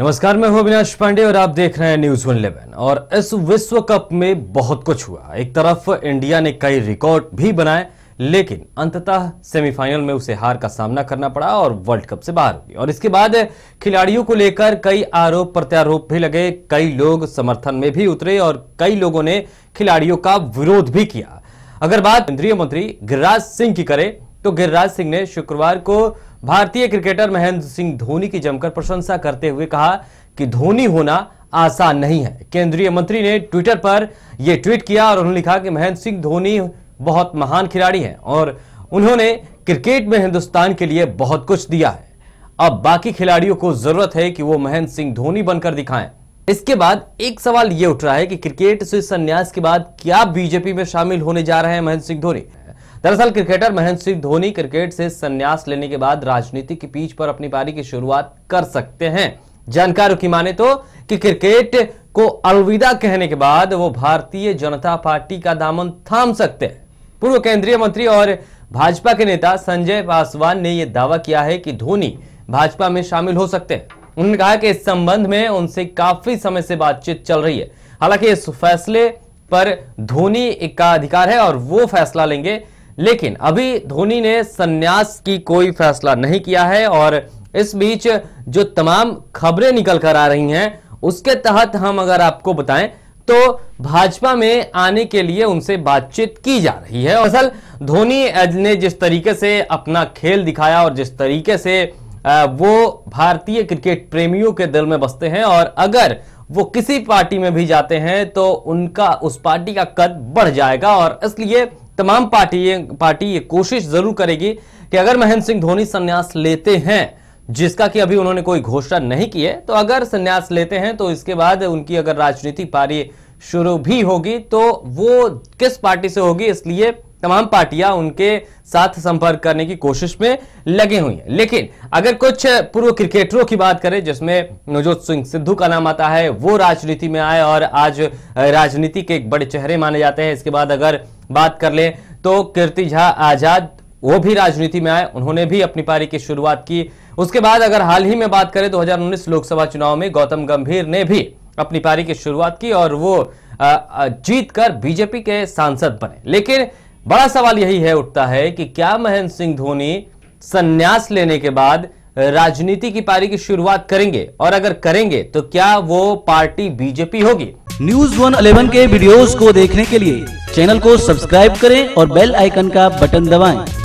नमस्कार मैं हूं अविनाश पांडे और आप देख रहे हैं न्यूज वन इलेवन और इस विश्व कप में बहुत कुछ हुआ एक तरफ इंडिया ने कई रिकॉर्ड भी बनाए लेकिन अंततः सेमीफाइनल में उसे हार का सामना करना पड़ा और वर्ल्ड कप से बाहर हुई और इसके बाद खिलाड़ियों को लेकर कई आरोप प्रत्यारोप भी लगे कई लोग समर्थन में भी उतरे और कई लोगों ने खिलाड़ियों का विरोध भी किया अगर बात केंद्रीय मंत्री गिरिराज सिंह की करें तो गिरिराज सिंह ने शुक्रवार को भारतीय क्रिकेटर महेंद्र सिंह धोनी की जमकर प्रशंसा करते हुए कहा कि धोनी होना आसान नहीं है केंद्रीय मंत्री ने ट्विटर पर यह ट्वीट किया और उन्होंने लिखा कि महेंद्र सिंह धोनी बहुत महान खिलाड़ी हैं और उन्होंने क्रिकेट में हिंदुस्तान के लिए बहुत कुछ दिया है अब बाकी खिलाड़ियों को जरूरत है कि वो महेंद्र सिंह धोनी बनकर दिखाएं इसके बाद एक सवाल ये उठ रहा है कि क्रिकेट से संन्यास के बाद क्या बीजेपी में शामिल होने जा रहे हैं महेंद्र सिंह धोनी दरअसल क्रिकेटर महेंद्र सिंह धोनी क्रिकेट से संन्यास लेने के बाद राजनीति की पीच पर अपनी पारी की शुरुआत कर सकते हैं जानकारों की माने तो कि क्रिकेट को अलविदा कहने के बाद वो भारतीय जनता पार्टी का दामन थाम सकते हैं पूर्व केंद्रीय मंत्री और भाजपा के नेता संजय पासवान ने यह दावा किया है कि धोनी भाजपा में शामिल हो सकते हैं उन्होंने कहा कि इस संबंध में उनसे काफी समय से बातचीत चल रही है हालांकि इस फैसले पर धोनी का अधिकार है और वो फैसला लेंगे लेकिन अभी धोनी ने संन्यास की कोई फैसला नहीं किया है और इस बीच जो तमाम खबरें निकल कर आ रही हैं उसके तहत हम अगर आपको बताएं तो भाजपा में आने के लिए उनसे बातचीत की जा रही है असल धोनी ने जिस तरीके से अपना खेल दिखाया और जिस तरीके से वो भारतीय क्रिकेट प्रेमियों के दिल में बसते हैं और अगर वो किसी पार्टी में भी जाते हैं तो उनका उस पार्टी का कद बढ़ जाएगा और इसलिए तमाम पार्टी पार्टी ये कोशिश जरूर करेगी कि अगर महेंद्र सिंह धोनी संन्यास लेते हैं जिसका कि अभी उन्होंने कोई घोषणा नहीं की है तो अगर संन्यास लेते हैं तो इसके बाद उनकी अगर राजनीति पारी शुरू भी होगी तो वो किस पार्टी से होगी इसलिए तमाम पार्टियां उनके साथ संपर्क करने की कोशिश में लगी हुई हैं लेकिन अगर कुछ पूर्व क्रिकेटरों की बात करें जिसमें नवजोत सिंह सिद्धू का नाम आता है वो राजनीति में आए और आज राजनीति के एक बड़े चेहरे माने जाते हैं इसके बाद अगर बात कर लें तो कीर्ति झा आजाद वो भी राजनीति में आए उन्होंने भी अपनी पारी की शुरुआत की उसके बाद अगर हाल ही में बात करें तो 2019 लोकसभा चुनाव में गौतम गंभीर ने भी अपनी पारी की शुरुआत की और वो जीत कर बीजेपी के सांसद बने लेकिन बड़ा सवाल यही है उठता है कि क्या महेंद्र सिंह धोनी संन्यास लेने के बाद राजनीति की पारी की शुरुआत करेंगे और अगर करेंगे तो क्या वो पार्टी बीजेपी होगी न्यूज वन अलेवन के वीडियोस को देखने के लिए चैनल को सब्सक्राइब करें और बेल आइकन का बटन दबाएं।